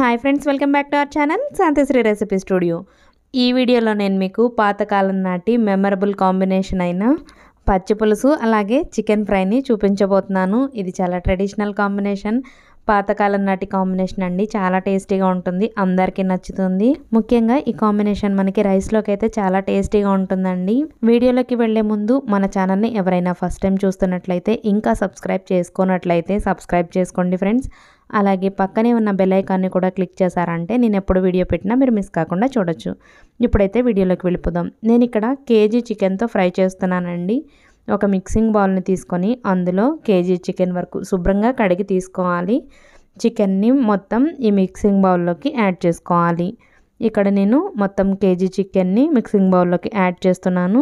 hi friends welcome back to our channel Shantishri recipe studio ఈ వీడియోలో నేను మీకు పాతకాలం నాటి మెమరబుల్ కాంబినేషన్ అయిన పచ్చి పులుసు అలాగే చికెన్ ఫ్రైని చూపించబోతున్నాను ఇది చాలా ట్రెడిషనల్ కాంబినేషన్ పాతకాలం నాటి కాంబినేషన్ అండి చాలా టేస్టీగా ఉంటుంది అందరికీ నచ్చుతుంది ముఖ్యంగా ఈ కాంబినేషన్ మనకి రైస్లోకి అయితే చాలా టేస్టీగా ఉంటుందండి వీడియోలోకి వెళ్లే ముందు మన ఛానల్ని ఎవరైనా ఫస్ట్ టైం చూస్తున్నట్లయితే ఇంకా సబ్స్క్రైబ్ చేసుకున్నట్లయితే సబ్స్క్రైబ్ చేసుకోండి ఫ్రెండ్స్ అలాగే పక్కనే ఉన్న బెల్ ఐకాన్ని కూడా క్లిక్ చేశారంటే నేను ఎప్పుడు వీడియో పెట్టినా మీరు మిస్ కాకుండా చూడొచ్చు ఇప్పుడైతే వీడియోలోకి వెళ్ళిపోదాం నేను ఇక్కడ కేజీ చికెన్తో ఫ్రై చేస్తున్నానండి ఒక మిక్సింగ్ బౌల్ని తీసుకొని అందులో కేజీ చికెన్ వరకు శుభ్రంగా కడిగి తీసుకోవాలి చికెన్ని మొత్తం ఈ మిక్సింగ్ బౌల్లోకి యాడ్ చేసుకోవాలి ఇక్కడ నేను మొత్తం కేజీ చికెన్ని మిక్సింగ్ బౌల్లోకి యాడ్ చేస్తున్నాను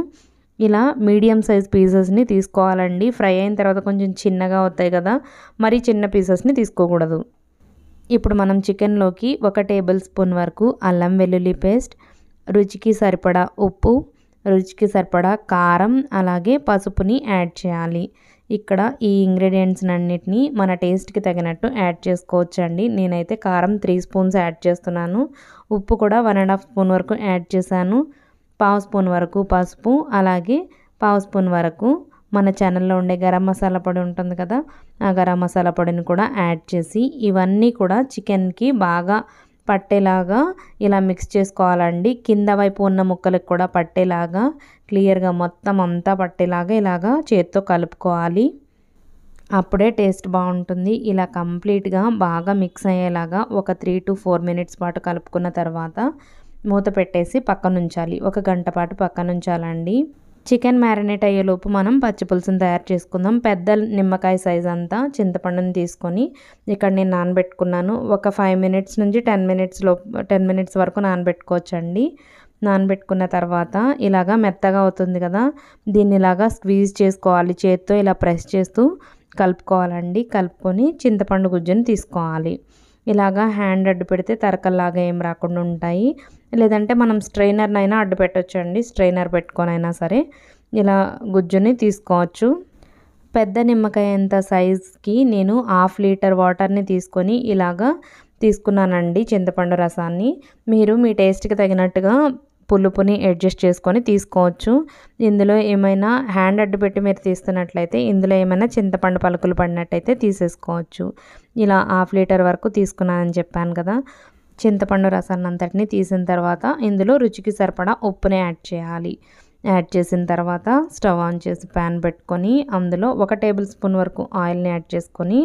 ఇలా మీడియం సైజ్ పీసెస్ని తీసుకోవాలండి ఫ్రై అయిన తర్వాత కొంచెం చిన్నగా అవుతాయి కదా మరీ చిన్న పీసెస్ని తీసుకోకూడదు ఇప్పుడు మనం చికెన్లోకి ఒక టేబుల్ స్పూన్ వరకు అల్లం వెల్లుల్లి పేస్ట్ రుచికి సరిపడా ఉప్పు రుచికి సరిపడా కారం అలాగే పసుపుని యాడ్ చేయాలి ఇక్కడ ఈ ఇంగ్రీడియంట్స్ అన్నిటినీ మన టేస్ట్కి తగినట్టు యాడ్ చేసుకోవచ్చండి నేనైతే కారం త్రీ స్పూన్స్ యాడ్ చేస్తున్నాను ఉప్పు కూడా వన్ అండ్ హాఫ్ స్పూన్ వరకు యాడ్ చేశాను పావు స్పూన్ వరకు పసుపు అలాగే పావు స్పూన్ వరకు మన ఛానల్లో ఉండే గరం మసాలా పొడి ఉంటుంది కదా ఆ గరం మసాలా పొడిని కూడా యాడ్ చేసి ఇవన్నీ కూడా చికెన్కి బాగా పట్టేలాగా ఇలా మిక్స్ చేసుకోవాలండి కింద వైపు ఉన్న ముక్కలకు కూడా పట్టేలాగా క్లియర్గా మొత్తం అంతా పట్టేలాగా ఇలాగా చేత్తో కలుపుకోవాలి అప్పుడే టేస్ట్ బాగుంటుంది ఇలా కంప్లీట్గా బాగా మిక్స్ అయ్యేలాగా ఒక త్రీ టు ఫోర్ మినిట్స్ పాటు కలుపుకున్న తర్వాత మూత పెట్టేసి పక్కనుంచాలి ఒక గంట పాటు పక్కనుంచాలండి చికెన్ మ్యారినేట్ అయ్యేలోపు మనం పచ్చి పులుసును తయారు చేసుకుందాం పెద్ద నిమ్మకాయ సైజ్ అంతా చింతపండుని తీసుకొని ఇక్కడ నేను నానబెట్టుకున్నాను ఒక ఫైవ్ మినిట్స్ నుంచి టెన్ మినిట్స్ లో టెన్ మినిట్స్ వరకు నానబెట్టుకోవచ్చండి నానబెట్టుకున్న తర్వాత ఇలాగా మెత్తగా అవుతుంది కదా దీన్ని ఇలాగా స్క్వీజ్ చేసుకోవాలి చేత్తో ఇలా ప్రెస్ చేస్తూ కలుపుకోవాలండి కలుపుకొని చింతపండు గుజ్జుని తీసుకోవాలి ఇలాగా హ్యాండ్ అడ్డు పెడితే తరకల్లాగా ఏం రాకుండా ఉంటాయి లేదంటే మనం స్ట్రైనర్నైనా అడ్డు పెట్టొచ్చండి స్ట్రైనర్ పెట్టుకొనైనా సరే ఇలా గుజ్జుని తీసుకోవచ్చు పెద్ద నిమ్మకాయ ఎంత సైజ్కి నేను హాఫ్ లీటర్ వాటర్ని తీసుకొని ఇలాగా తీసుకున్నానండి చింతపండు రసాన్ని మీరు మీ టేస్ట్కి తగినట్టుగా పులుపుని అడ్జస్ట్ చేసుకొని తీసుకోవచ్చు ఇందులో ఏమైనా హ్యాండ్ అడ్డు పెట్టి మీరు తీస్తున్నట్లయితే ఇందులో ఏమైనా చింతపండు పలుకులు పడినట్టయితే తీసేసుకోవచ్చు ఇలా హాఫ్ లీటర్ వరకు తీసుకున్నానని చెప్పాను కదా చింతపండు రసాన్ని అంతటిని తీసిన తర్వాత ఇందులో రుచికి సరిపడా ఉప్పుని యాడ్ చేయాలి యాడ్ చేసిన తర్వాత స్టవ్ ఆన్ చేసి ప్యాన్ పెట్టుకొని అందులో ఒక టేబుల్ స్పూన్ వరకు ఆయిల్ని యాడ్ చేసుకొని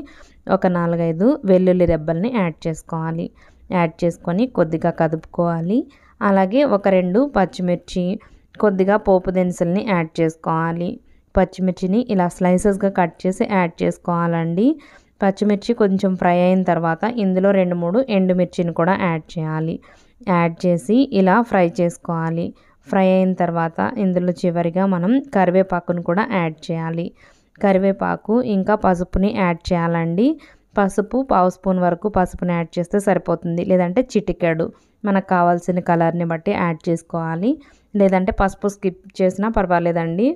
ఒక నాలుగైదు వెల్లుల్లి రెబ్బల్ని యాడ్ చేసుకోవాలి యాడ్ చేసుకొని కొద్దిగా కదుపుకోవాలి అలాగే ఒక రెండు పచ్చిమిర్చి కొద్దిగా పోపు దినుసుల్ని యాడ్ చేసుకోవాలి పచ్చిమిర్చిని ఇలా స్లైసెస్గా కట్ చేసి యాడ్ చేసుకోవాలండి పచ్చిమిర్చి కొంచెం ఫ్రై అయిన తర్వాత ఇందులో రెండు మూడు ఎండుమిర్చిని కూడా యాడ్ చేయాలి యాడ్ చేసి ఇలా ఫ్రై చేసుకోవాలి ఫ్రై అయిన తర్వాత ఇందులో చివరిగా మనం కరివేపాకును కూడా యాడ్ చేయాలి కరివేపాకు ఇంకా పసుపుని యాడ్ చేయాలండి పసుపు పావు స్పూన్ వరకు పసుపుని యాడ్ చేస్తే సరిపోతుంది లేదంటే చిటికెడు మనకు కావాల్సిన కలర్ని బట్టి యాడ్ చేసుకోవాలి లేదంటే పసుపు స్కిప్ చేసినా పర్వాలేదండి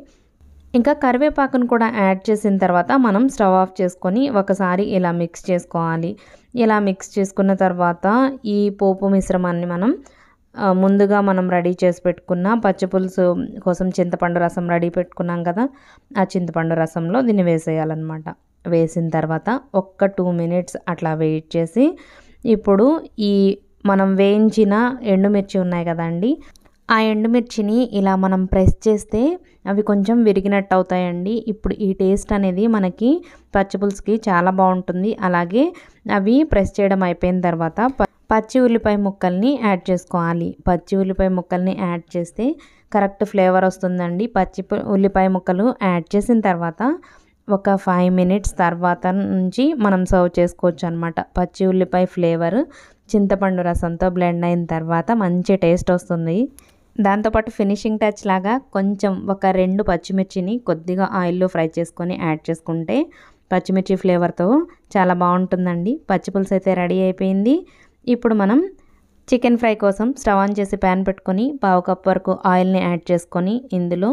ఇంకా కరివేపాకును కూడా యాడ్ చేసిన తర్వాత మనం స్టవ్ ఆఫ్ చేసుకొని ఒకసారి ఇలా మిక్స్ చేసుకోవాలి ఇలా మిక్స్ చేసుకున్న తర్వాత ఈ పోపు మిశ్రమాన్ని మనం ముందుగా మనం రెడీ చేసి పెట్టుకున్న పచ్చిపులుసు కోసం చింతపండు రసం రెడీ పెట్టుకున్నాం కదా ఆ చింతపండు రసంలో దీన్ని వేసేయాలన్నమాట వేసిన తర్వాత ఒక్క టూ మినిట్స్ అట్లా వెయిట్ చేసి ఇప్పుడు ఈ మనం వేయించిన ఎండుమిర్చి ఉన్నాయి కదండి ఆ ఎండుమిర్చిని ఇలా మనం ప్రెస్ చేస్తే అవి కొంచెం విరిగినట్టు అవుతాయండి ఇప్పుడు ఈ టేస్ట్ అనేది మనకి పచ్చిపులుసుకి చాలా బాగుంటుంది అలాగే అవి ప్రెస్ చేయడం అయిపోయిన తర్వాత పచ్చి ఉల్లిపాయ ముక్కల్ని యాడ్ చేసుకోవాలి పచ్చి ఉల్లిపాయ ముక్కల్ని యాడ్ చేస్తే కరెక్ట్ ఫ్లేవర్ వస్తుందండి పచ్చి ఉల్లిపాయ ముక్కలు యాడ్ చేసిన తర్వాత ఒక ఫైవ్ మినిట్స్ తర్వాత నుంచి మనం సర్వ్ చేసుకోవచ్చు అనమాట పచ్చి ఉల్లిపాయ ఫ్లేవర్ చింతపండు రసంతో బ్లెండ్ అయిన తర్వాత మంచి టేస్ట్ వస్తుంది దాంతోపాటు ఫినిషింగ్ టచ్ లాగా కొంచెం ఒక రెండు పచ్చిమిర్చిని కొద్దిగా ఆయిల్లో ఫ్రై చేసుకొని యాడ్ చేసుకుంటే పచ్చిమిర్చి ఫ్లేవర్తో చాలా బాగుంటుందండి పచ్చిపులుసు అయితే రెడీ అయిపోయింది ఇప్పుడు మనం చికెన్ ఫ్రై కోసం స్టవ్ ఆన్ చేసి ప్యాన్ పెట్టుకొని పావు కప్ వరకు ఆయిల్ని యాడ్ చేసుకొని ఇందులో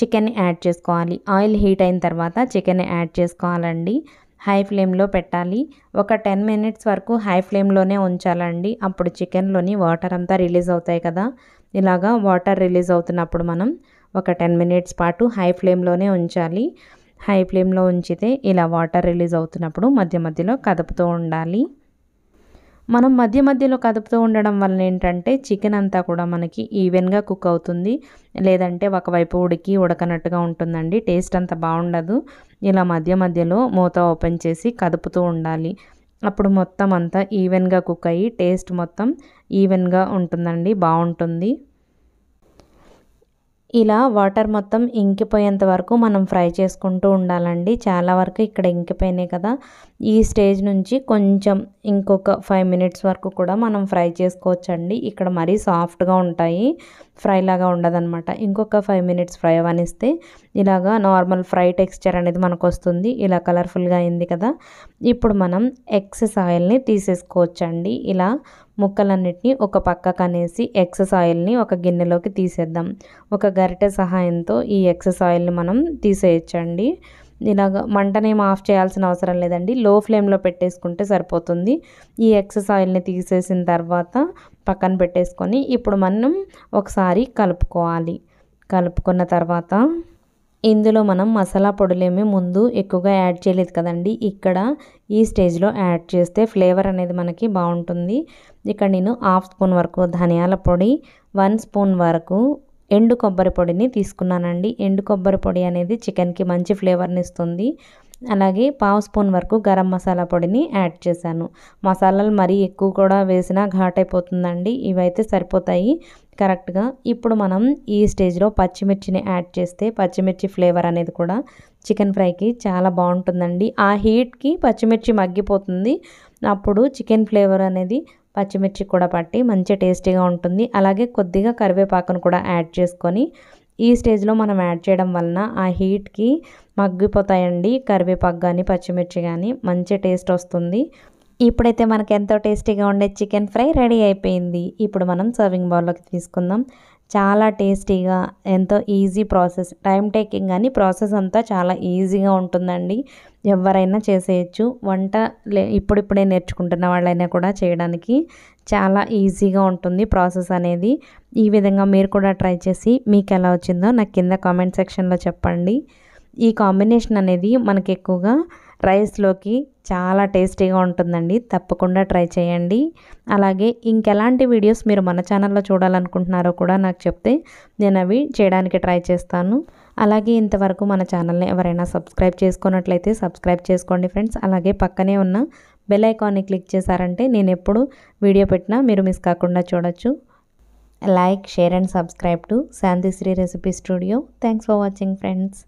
చికెన్ని యాడ్ చేసుకోవాలి ఆయిల్ హీట్ అయిన తర్వాత చికెన్ యాడ్ చేసుకోవాలండి హై ఫ్లేమ్లో పెట్టాలి ఒక టెన్ మినిట్స్ వరకు హై ఫ్లేమ్లోనే ఉంచాలండి అప్పుడు చికెన్లోని వాటర్ అంతా రిలీజ్ అవుతాయి కదా ఇలాగా వాటర్ రిలీజ్ అవుతున్నప్పుడు మనం ఒక టెన్ మినిట్స్ పాటు హై ఫ్లేమ్లోనే ఉంచాలి హై ఫ్లేమ్లో ఉంచితే ఇలా వాటర్ రిలీజ్ అవుతున్నప్పుడు మధ్య మధ్యలో కదుపుతూ ఉండాలి మనం మధ్య మధ్యలో కదుపుతూ ఉండడం వలన ఏంటంటే చికెన్ అంతా కూడా మనకి ఈవెన్గా కుక్ అవుతుంది లేదంటే ఒకవైపు ఉడికి ఉడకనట్టుగా ఉంటుందండి టేస్ట్ అంత బాగుండదు ఇలా మధ్య మధ్యలో మూత ఓపెన్ చేసి కదుపుతూ ఉండాలి అప్పుడు మొత్తం అంతా ఈవెన్గా కుక్ అయ్యి టేస్ట్ మొత్తం ఈవెన్గా ఉంటుందండి బాగుంటుంది ఇలా వాటర్ మొత్తం ఇంకిపోయేంత వరకు మనం ఫ్రై చేసుకుంటూ ఉండాలండి చాలా వరకు ఇక్కడ ఇంకిపోయినాయి కదా ఈ స్టేజ్ నుంచి కొంచెం ఇంకొక ఫైవ్ మినిట్స్ వరకు కూడా మనం ఫ్రై చేసుకోవచ్చండి ఇక్కడ మరీ సాఫ్ట్గా ఉంటాయి ఫ్రై లాగా ఉండదన్నమాట ఇంకొక ఫైవ్ మినిట్స్ ఫ్రై అవనిస్తే ఇలాగా నార్మల్ ఫ్రై టెక్స్చర్ అనేది మనకు వస్తుంది ఇలా కలర్ఫుల్గా అయింది కదా ఇప్పుడు మనం ఎక్సెస్ ఆయిల్ని తీసేసుకోవచ్చండి ఇలా ముక్కలన్నిటినీ ఒక పక్కకు అనేసి ఎక్సెస్ ఆయిల్ని ఒక గిన్నెలోకి తీసేద్దాం ఒక గరిటె సహాయంతో ఈ ఎక్సెస్ ఆయిల్ని మనం తీసేయచ్చండి ఇలాగ మంటనేం ఆఫ్ చేయాల్సిన అవసరం లేదండి లో ఫ్లేమ్లో పెట్టేసుకుంటే సరిపోతుంది ఈ ఎక్సెస్ ఆయిల్ని తీసేసిన తర్వాత పక్కన పెట్టేసుకొని ఇప్పుడు మనం ఒకసారి కలుపుకోవాలి కలుపుకున్న తర్వాత ఇందులో మనం మసాలా పొడులేమి ముందు ఎక్కువగా యాడ్ చేయలేదు కదండి ఇక్కడ ఈ స్టేజ్లో యాడ్ చేస్తే ఫ్లేవర్ అనేది మనకి బాగుంటుంది ఇక్కడ నేను హాఫ్ స్పూన్ వరకు ధనియాల పొడి వన్ స్పూన్ వరకు ఎండు కొబ్బరి పొడిని తీసుకున్నానండి ఎండు కొబ్బరి పొడి అనేది చికెన్కి మంచి ఫ్లేవర్ని ఇస్తుంది అలాగే పావు స్పూన్ వరకు గరం మసాలా పొడిని యాడ్ చేశాను మసాలాలు మరీ ఎక్కువ కూడా వేసినా ఘాట్ అయిపోతుందండి ఇవైతే సరిపోతాయి కరెక్ట్గా ఇప్పుడు మనం ఈ స్టేజ్లో పచ్చిమిర్చిని యాడ్ చేస్తే పచ్చిమిర్చి ఫ్లేవర్ అనేది కూడా చికెన్ ఫ్రైకి చాలా బాగుంటుందండి ఆ హీట్కి పచ్చిమిర్చి మగ్గిపోతుంది అప్పుడు చికెన్ ఫ్లేవర్ అనేది పచ్చిమిర్చి కూడా పట్టి మంచి టేస్టీగా ఉంటుంది అలాగే కొద్దిగా కరివేపాకును కూడా యాడ్ చేసుకొని ఈ స్టేజ్లో మనం యాడ్ చేయడం వలన ఆ హీట్కి మగ్గిపోతాయండి కరివేపాకు కానీ పచ్చిమిర్చి కానీ మంచి టేస్ట్ వస్తుంది ఇప్పుడైతే మనకు ఎంతో టేస్టీగా ఉండే చికెన్ ఫ్రై రెడీ అయిపోయింది ఇప్పుడు మనం సర్వింగ్ బౌల్లోకి తీసుకుందాం చాలా టేస్టీగా ఎంతో ఈజీ ప్రాసెస్ టైం టేకింగ్ కానీ ప్రాసెస్ అంతా చాలా ఈజీగా ఉంటుందండి ఎవరైనా చేసేయచ్చు వంట లే ఇప్పుడిప్పుడే నేర్చుకుంటున్న వాళ్ళైనా కూడా చేయడానికి చాలా ఈజీగా ఉంటుంది ప్రాసెస్ అనేది ఈ విధంగా మీరు కూడా ట్రై చేసి మీకు ఎలా వచ్చిందో నాకు కింద కామెంట్ సెక్షన్లో చెప్పండి ఈ కాంబినేషన్ అనేది మనకి ఎక్కువగా రైస్లోకి చాలా టేస్టీగా ఉంటుందండి తప్పకుండా ట్రై చేయండి అలాగే ఇంకెలాంటి వీడియోస్ మీరు మన ఛానల్లో చూడాలనుకుంటున్నారో కూడా నాకు చెప్తే నేను అవి చేయడానికి ట్రై చేస్తాను అలాగే ఇంతవరకు మన ఛానల్ని ఎవరైనా సబ్స్క్రైబ్ చేసుకున్నట్లయితే సబ్స్క్రైబ్ చేసుకోండి ఫ్రెండ్స్ అలాగే పక్కనే ఉన్న బెల్ ఐకాన్ని క్లిక్ చేశారంటే నేను ఎప్పుడు వీడియో పెట్టినా మీరు మిస్ కాకుండా చూడొచ్చు like share and subscribe to Shantishri recipe studio thanks for watching friends